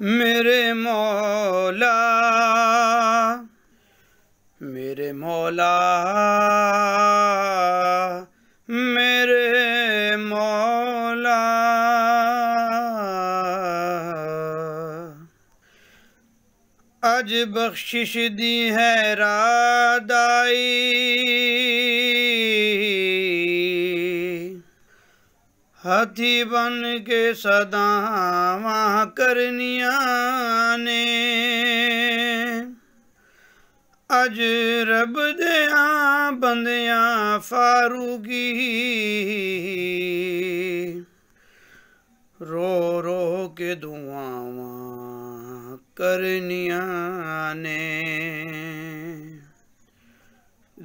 میرے مولا میرے مولا میرے مولا اج بخشش دی ہے رادائی ਹਾਥੀ ਬਨ ਕੇ ਸਦਾਵਾ ਕਰਨੀਆਂ ਨੇ ਅਜ ਰਬ ਦੇ ਆ ਬੰਦਿਆਂ ਫਾਰੂਗੀ ਰੋ ਰੋ ਕੇ ਦੁਆਵਾਂ ਕਰਨੀਆਂ ਨੇ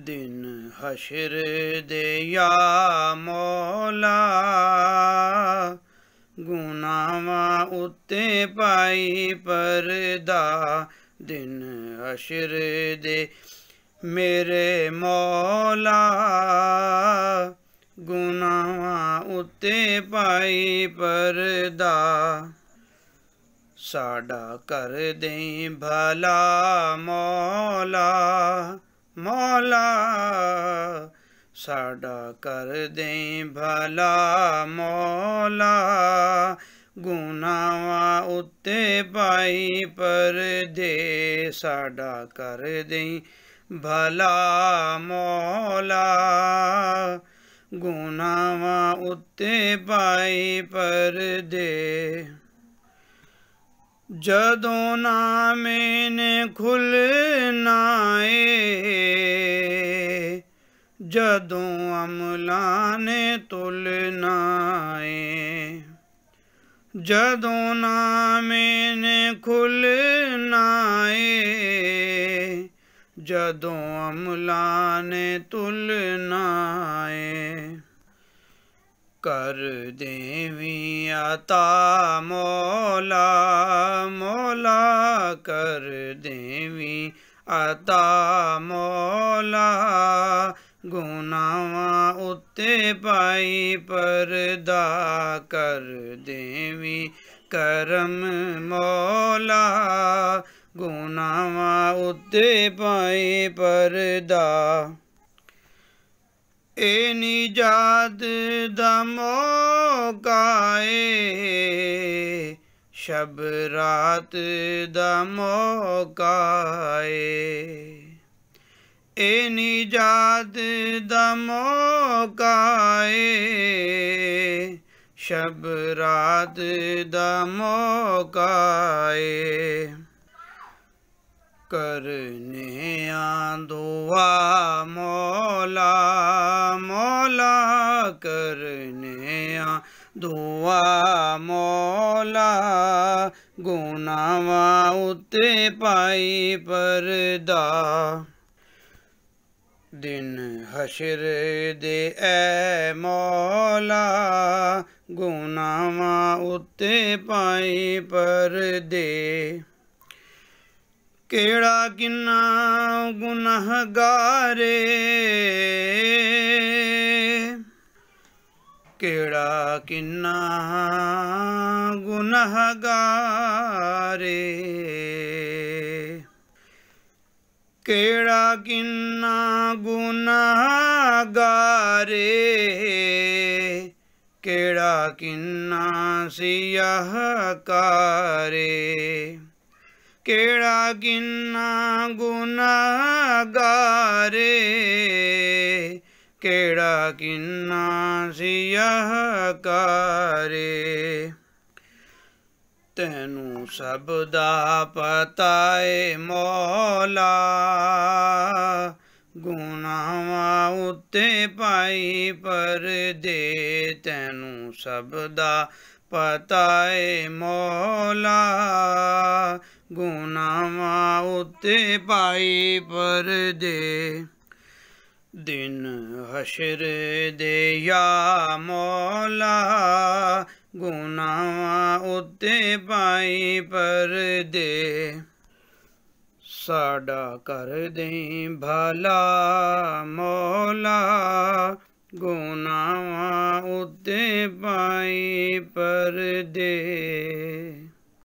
ਦਿਨ ਹਸ਼ਰ ਦੇ ਯਾ ਮੋਲਾ ਗੁਨਾਹਾਂ ਉੱਤੇ ਪਾਈ ਪਰਦਾ ਦਿਨ ਹਸ਼ਰ ਦੇ ਮੇਰੇ ਮੋਲਾ ਗੁਨਾਹਾਂ ਉੱਤੇ ਪਾਈ ਪਰਦਾ ਸਾਡਾ ਕਰ ਦੇ ਭਲਾ ਮੋਲਾ ਮੌਲਾ ਸਾਡਾ ਕਰ ਦੇ ਭਲਾ ਮੌਲਾ ਗੁਨਾਹਾਂ ਉੱਤੇ ਪਾਈ ਪਰਦੇ ਸਾਡਾ ਕਰ ਦੇ ਭਲਾ ਮੌਲਾ ਗੁਨਾਹਾਂ ਉੱਤੇ ਪਾਈ ਪਰਦੇ ਜਦੋਂ ਨਾਮੇ ਨੇ ਖੁੱਲਣਾ ਏ ਜਦੋਂ ਅਮਲਾਂ ਨੇ ਤੁਲਨਾ ਏ ਜਦੋਂ ਨਾਮੇ ਨੇ ਖੁੱਲਣਾ ਏ ਜਦੋਂ ਅਮਲਾਂ ਨੇ ਤੁਲਨਾ ਏ कर देविया ता मोला मोला कर देवी अता मोला गुनावा उत्ते पाई परदा कर देवी करम मोला गुनावा उत्ते पाई परदा ਏ ਨਿਜਾਤ ਦਮੋ ਕਾਏ ਸ਼ਬ ਰਾਤ ਦਮੋ ਕਾਏ ਏ ਨਿਜਾਤ ਦਮੋ ਕਾਏ ਸ਼ਬ ਰਾਤ ਦਮੋ ਕਾਏ ਕਰਨੇ ਦੁਆ ਮੋਲਾ ਮੋਲਾ ਕਰਨੇ ਆ ਦੁਆ ਮੋਲਾ ਗੁਨਾਵਾ ਉਤੇ ਪਾਈ ਪਰਦਾ ਦਿਨ ਹਸ਼ਰ ਦੇ ਐ ਮੌਲਾ ਗੁਨਾਵਾ ਉਤੇ ਪਾਈ ਪਰਦੇ ਕਿਹੜਾ ਕਿੰਨਾ ਗੁਨਾਹਗਾਰੇ ਕਿਹੜਾ ਕਿੰਨਾ ਗੁਨਾਹਗਾਰੇ ਕਿਹੜਾ ਕਿੰਨਾ ਗੁਨਾਹਗਾਰੇ ਕਿਹੜਾ ਕਿੰਨਾ ਸਿਆਹਕਾਰੇ ਕਿਹੜਾ ਗਿੰਨਾ ਗੁਨਾਹਗਾਰੇ ਕਿਹੜਾ ਕਿੰਨਾ ਸਿਆਹ ਕਾਰੇ ਤੈਨੂੰ ਸਭ ਦਾ ਪਤਾ ਏ ਮੌਲਾ ਗੁਨਾਹਾਂ ਉੱਤੇ ਪਾਈ ਪਰਦੇ ਤੈਨੂੰ ਸਭ ਦਾ ਪਤਾ ਏ ਮੌਲਾ ਗੁਨਾਵਾ ਉਤੇ ਪਾਈ ਪਰਦੇ ਦਿਨ ਹਸ਼ਰ ਦੇ ਯਾ ਮੌਲਾ ਗੁਨਾਵਾ ਉਤੇ ਪਾਈ ਪਰਦੇ ਸਾਡਾ ਕਰ ਦੇ ਭਲਾ ਮੌਲਾ ਗੁਨਾਵਾ ਉਤੇ ਪਾਈ ਪਰਦੇ